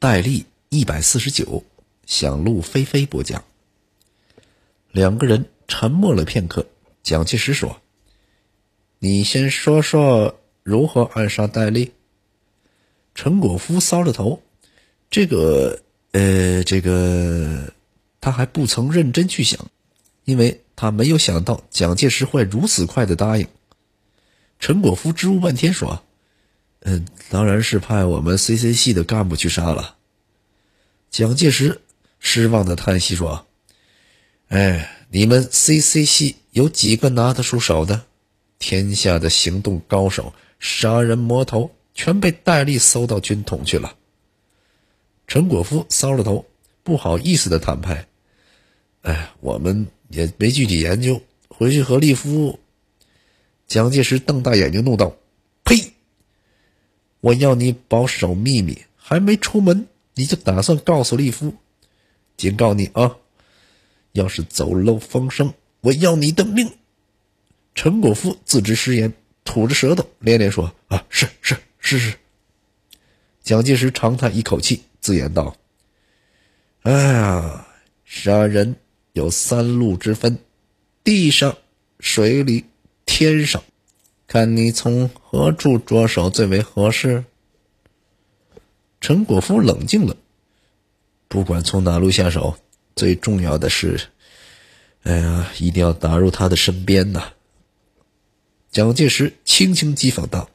戴笠一百四十九，想路飞飞播讲。两个人沉默了片刻。蒋介石说：“你先说说如何暗杀戴笠。”陈果夫搔着头：“这个……呃，这个他还不曾认真去想，因为他没有想到蒋介石会如此快的答应。”陈果夫支吾半天说。嗯，当然是派我们 CC 系的干部去杀了。蒋介石失望的叹息说：“哎，你们 CC 系有几个拿得出手的？天下的行动高手、杀人魔头，全被戴笠搜到军统去了。”陈果夫搔了头，不好意思的摊牌：“哎，我们也没具体研究，回去和立夫……”蒋介石瞪大眼睛怒道：“呸！”我要你保守秘密，还没出门你就打算告诉立夫？警告你啊！要是走漏风声，我要你的命！陈果夫自知失言，吐着舌头连连说：“啊，是是是是。”蒋介石长叹一口气，自言道：“哎呀，杀人有三路之分，地上、水里、天上。”看你从何处着手最为合适。陈果夫冷静了，不管从哪路下手，最重要的是，哎呀，一定要打入他的身边呐！蒋介石轻轻讥讽道：“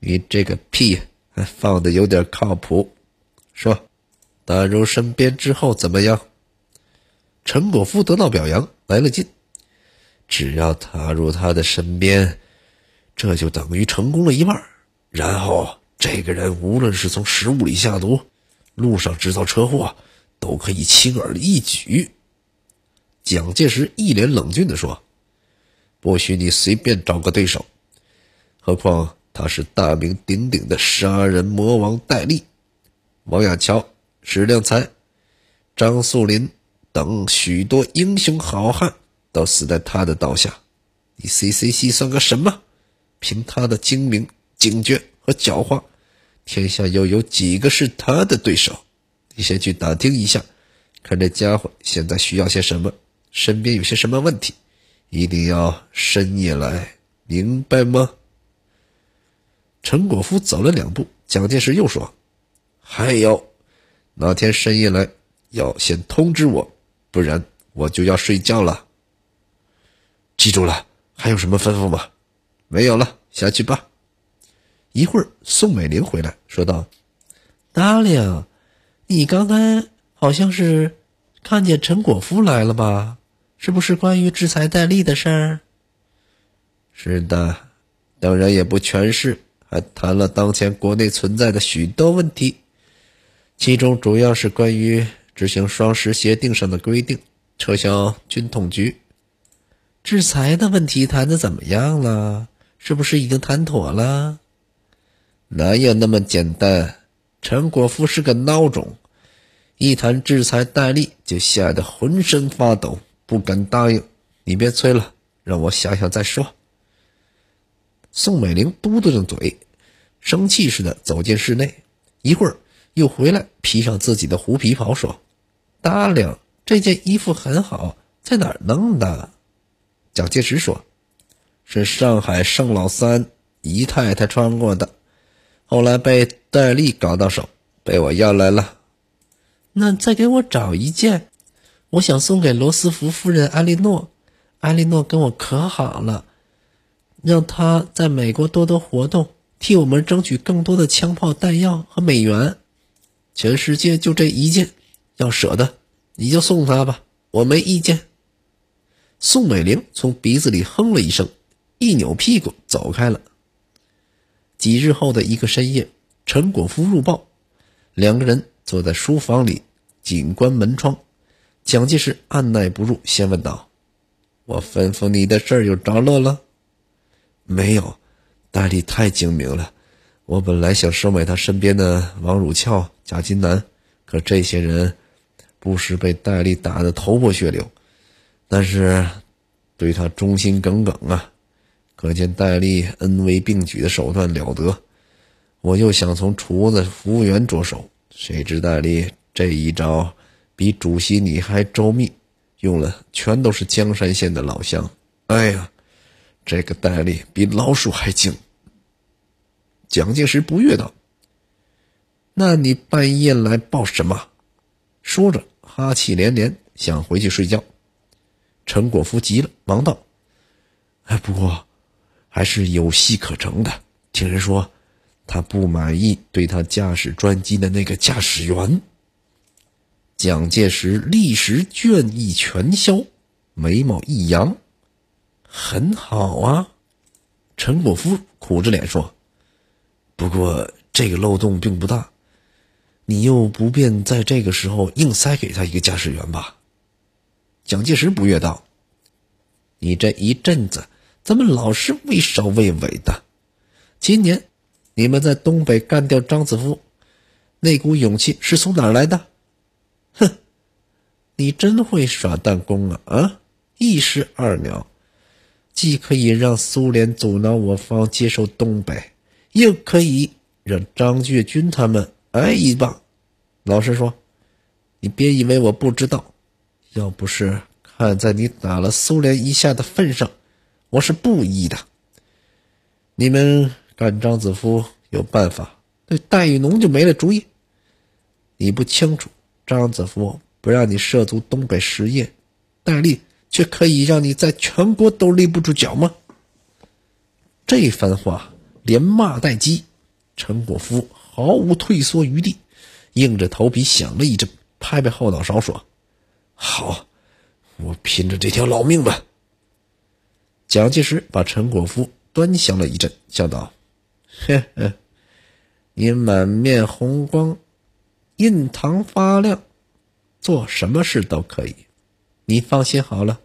你这个屁还放的有点靠谱。”说：“打入身边之后怎么样？”陈果夫得到表扬，来了劲，只要打入他的身边。这就等于成功了一半。然后，这个人无论是从食物里下毒，路上制造车祸，都可以轻而易举。蒋介石一脸冷峻的说：“不许你随便找个对手，何况他是大名鼎鼎的杀人魔王戴笠、王亚樵、史量才、张素林等许多英雄好汉都死在他的刀下，你 C C C 算个什么？”凭他的精明、警觉和狡猾，天下又有几个是他的对手？你先去打听一下，看这家伙现在需要些什么，身边有些什么问题，一定要深夜来，明白吗？陈果夫走了两步，蒋介石又说：“还有，哪天深夜来要先通知我，不然我就要睡觉了。记住了，还有什么吩咐吗？”没有了，下去吧。一会儿宋美龄回来，说道：“达令，你刚才好像是看见陈果夫来了吧？是不是关于制裁戴笠的事？”“是的，当然也不全是，还谈了当前国内存在的许多问题，其中主要是关于执行双十协定上的规定，撤销军统局、制裁的问题谈的怎么样了？”是不是已经谈妥了？哪有那么简单？陈果夫是个孬种，一谈制裁戴笠就吓得浑身发抖，不敢答应。你别催了，让我想想再说。宋美龄嘟嘟着嘴，生气似的走进室内，一会儿又回来，披上自己的狐皮袍，说：“大亮，这件衣服很好，在哪儿弄的？”蒋介石说。是上海盛老三姨太太穿过的，后来被戴笠搞到手，被我要来了。那再给我找一件，我想送给罗斯福夫人埃莉诺。埃莉诺跟我可好了，让她在美国多多活动，替我们争取更多的枪炮弹药和美元。全世界就这一件，要舍得你就送她吧，我没意见。宋美龄从鼻子里哼了一声。一扭屁股走开了。几日后的一个深夜，陈果夫入报，两个人坐在书房里紧关门窗。蒋介石按耐不住，先问道：“我吩咐你的事儿有着落了没有？”“戴笠太精明了。我本来想收买他身边的王汝翘、贾金南，可这些人不时被戴笠打得头破血流，但是对他忠心耿耿啊。”可见戴笠恩威并举的手段了得，我又想从厨子、服务员着手，谁知戴笠这一招比主席你还周密，用了全都是江山县的老乡。哎呀，这个戴笠比老鼠还精。蒋介石不悦道：“那你半夜来报什么？”说着哈气连连，想回去睡觉。陈果夫急了，忙道：“哎，不过。”还是有戏可成的。听人说，他不满意对他驾驶专机的那个驾驶员。蒋介石立时倦意全消，眉毛一扬：“很好啊。”陈果夫苦着脸说：“不过这个漏洞并不大，你又不便在这个时候硬塞给他一个驾驶员吧？”蒋介石不悦道：“你这一阵子……”咱们老是畏首畏尾的。今年，你们在东北干掉张子夫，那股勇气是从哪来的？哼，你真会耍弹弓啊！啊，一石二鸟，既可以让苏联阻挠我方接受东北，又可以让张觉军他们挨一棒。老实说，你别以为我不知道，要不是看在你打了苏联一下的份上。我是布衣的，你们干张子夫有办法，那戴玉农就没了主意。你不清楚，张子夫不让你涉足东北实业，戴笠却可以让你在全国都立不住脚吗？这番话连骂带击，陈果夫毫无退缩余地，硬着头皮想了一阵，拍拍后脑勺说：“好，我拼着这条老命吧。”蒋介石把陈果夫端详了一阵，笑道：“呵呵，你满面红光，印堂发亮，做什么事都可以。你放心好了，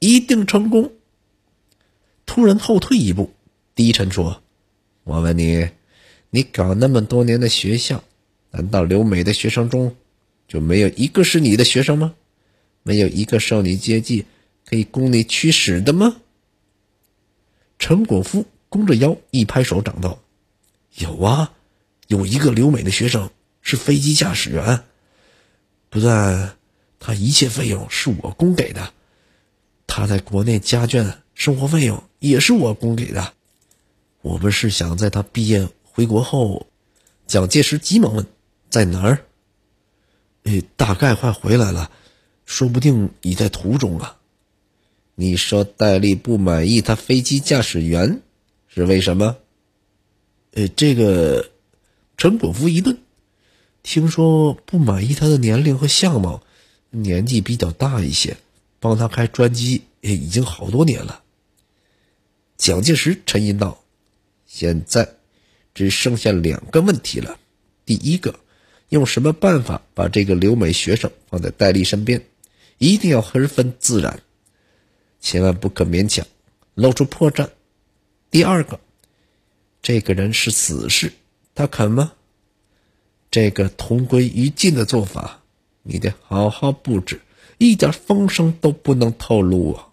一定成功。”突然后退一步，低沉说：“我问你，你搞那么多年的学校，难道留美的学生中就没有一个是你的学生吗？没有一个受你接济可以供你驱使的吗？”陈果夫弓着腰，一拍手掌道：“有啊，有一个留美的学生是飞机驾驶员，不但他一切费用是我供给的，他在国内家眷生活费用也是我供给的。我们是想在他毕业回国后。”蒋介石急忙问：“在哪儿？”“呃，大概快回来了，说不定已在途中了。”你说戴笠不满意他飞机驾驶员是为什么？呃，这个陈果夫一顿，听说不满意他的年龄和相貌，年纪比较大一些，帮他开专机也已经好多年了。蒋介石沉吟道：“现在只剩下两个问题了，第一个，用什么办法把这个留美学生放在戴笠身边？一定要十分自然。”千万不可勉强，露出破绽。第二个，这个人是死士，他肯吗？这个同归于尽的做法，你得好好布置，一点风声都不能透露啊！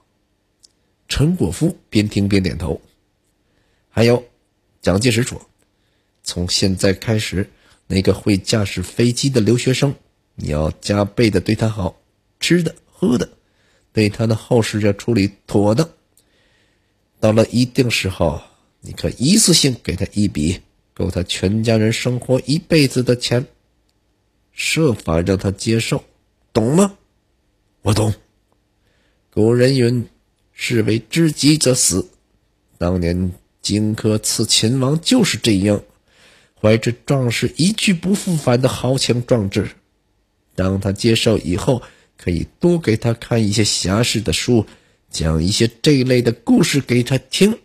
陈果夫边听边点头。还有，蒋介石说，从现在开始，那个会驾驶飞机的留学生，你要加倍的对他好，吃的喝的。对他的后事要处理妥当。到了一定时候，你可一次性给他一笔够他全家人生活一辈子的钱，设法让他接受，懂吗？我懂。古人云：“士为知己者死。”当年荆轲刺秦王就是这样，怀着壮士一去不复返的豪情壮志。当他接受以后。可以多给他看一些侠士的书，讲一些这类的故事给他听。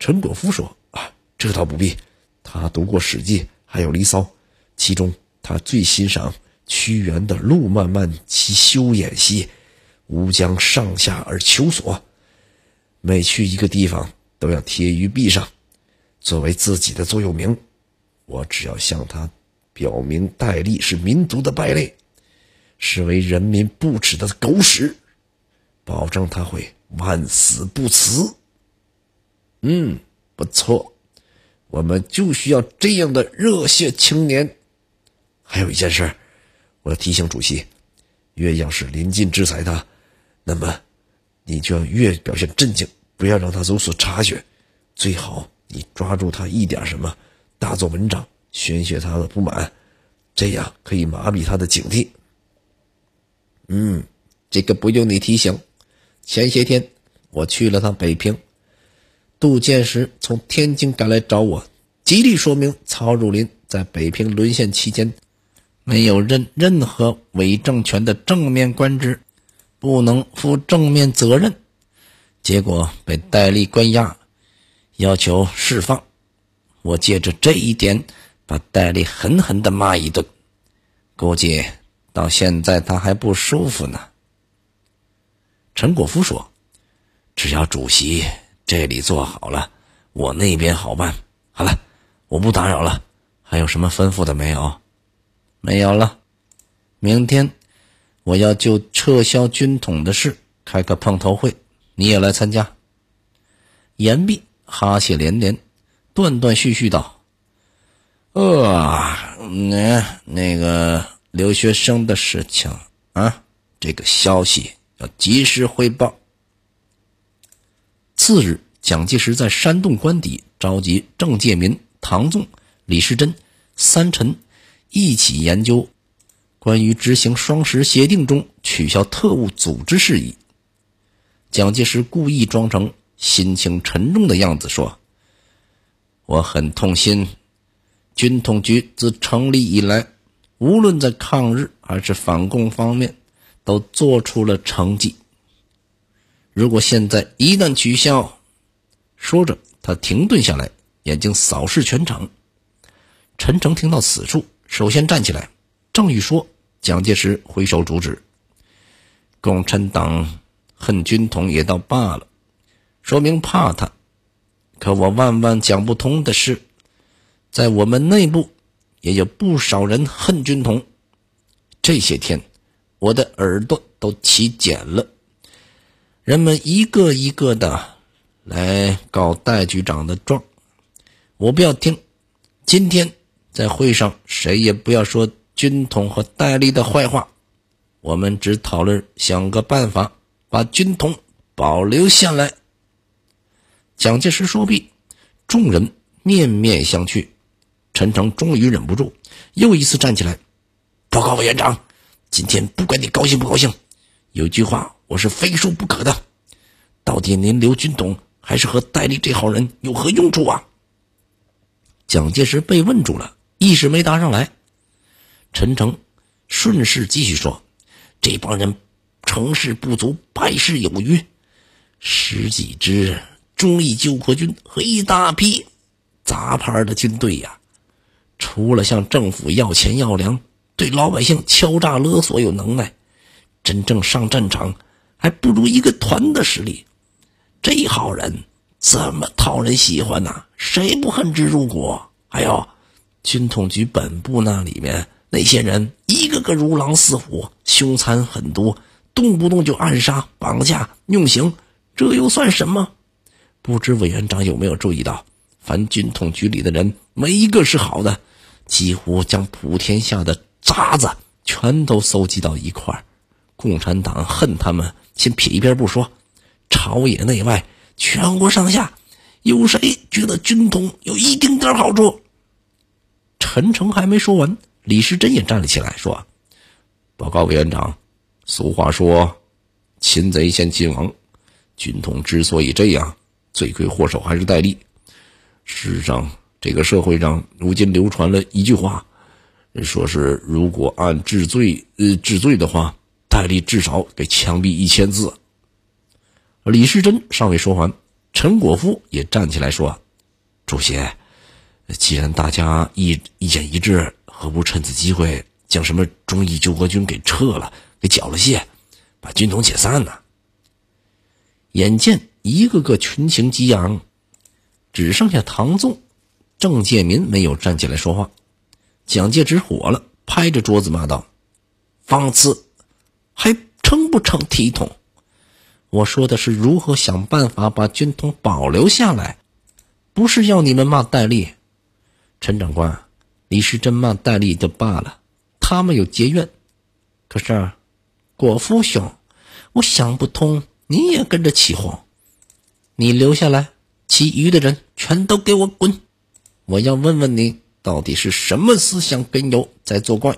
陈果夫说：“啊，这倒不必，他读过《史记》，还有《离骚》，其中他最欣赏屈原的‘路漫漫其修远兮，吾将上下而求索’。每去一个地方，都要贴于壁上，作为自己的座右铭。我只要向他表明，戴笠是民族的败类。”视为人民不耻的狗屎，保证他会万死不辞。嗯，不错，我们就需要这样的热血青年。还有一件事，我要提醒主席：越要是临近制裁他，那么你就要越表现镇静，不要让他有所察觉。最好你抓住他一点什么，大做文章，宣泄他的不满，这样可以麻痹他的警惕。嗯，这个不用你提醒。前些天我去了趟北平，杜建时从天津赶来找我，极力说明曹汝霖在北平沦陷期间没有任任何伪政权的正面官职，不能负正面责任，结果被戴笠关押，要求释放。我借着这一点，把戴笠狠狠的骂一顿，估计。到现在他还不舒服呢。陈果夫说：“只要主席这里做好了，我那边好办。好了，我不打扰了。还有什么吩咐的没有？没有了。明天我要就撤销军统的事开个碰头会，你也来参加。”言毕，哈气连连，断断续续道：“呃，那那个。”留学生的事情啊，这个消息要及时汇报。次日，蒋介石在山洞官邸召集郑介民、唐纵、李时珍、三臣一起研究关于执行《双十协定》中取消特务组织事宜。蒋介石故意装成心情沉重的样子说：“我很痛心，军统局自成立以来。”无论在抗日还是反共方面，都做出了成绩。如果现在一旦取消，说着他停顿下来，眼睛扫视全场。陈诚听到此处，首先站起来，正欲说，蒋介石挥手阻止。共产党恨军统也倒罢了，说明怕他。可我万万讲不通的是，在我们内部。也有不少人恨军统。这些天，我的耳朵都起茧了。人们一个一个的来告戴局长的状，我不要听。今天在会上，谁也不要说军统和戴笠的坏话。我们只讨论，想个办法把军统保留下来。蒋介石说毕，众人面面相觑。陈诚终于忍不住，又一次站起来，报告委员长：“今天不管你高兴不高兴，有句话我是非说不可的。到底您刘军统还是和戴笠这号人有何用处啊？”蒋介石被问住了，一时没答上来。陈诚顺势继续说：“这帮人成事不足败事有余，十几支忠义救国军和一大批杂牌的军队呀。”除了向政府要钱要粮，对老百姓敲诈勒索有能耐，真正上战场还不如一个团的实力。这号人怎么讨人喜欢呢？谁不恨之入骨？还有军统局本部那里面那些人，一个个如狼似虎，凶残狠毒，动不动就暗杀、绑架、用刑，这又算什么？不知委员长有没有注意到？凡军统局里的人，没一个是好的，几乎将普天下的渣子全都搜集到一块共产党恨他们，先撇一边不说，朝野内外、全国上下，有谁觉得军统有一丁点好处？陈诚还没说完，李时珍也站了起来说：“报告委员长，俗话说‘擒贼先擒王’，军统之所以这样，罪魁祸首还是戴笠。”事实上这个社会上，如今流传了一句话，说是如果按治罪呃治罪的话，戴笠至少给枪毙一千字。李时珍尚未说完，陈果夫也站起来说：“主席，既然大家意意见一致，何不趁此机会将什么忠义救国军给撤了，给缴了械，把军统解散呢？”眼见一个个群情激昂。只剩下唐纵、郑介民没有站起来说话。蒋介石火了，拍着桌子骂道：“放肆！还称不成体统？我说的是如何想办法把军统保留下来，不是要你们骂戴笠。陈长官，李是真骂戴笠就罢了，他们有结怨。可是，果夫兄，我想不通，你也跟着起哄。你留下来，其余的人。”全都给我滚！我要问问你，到底是什么思想根由在作怪？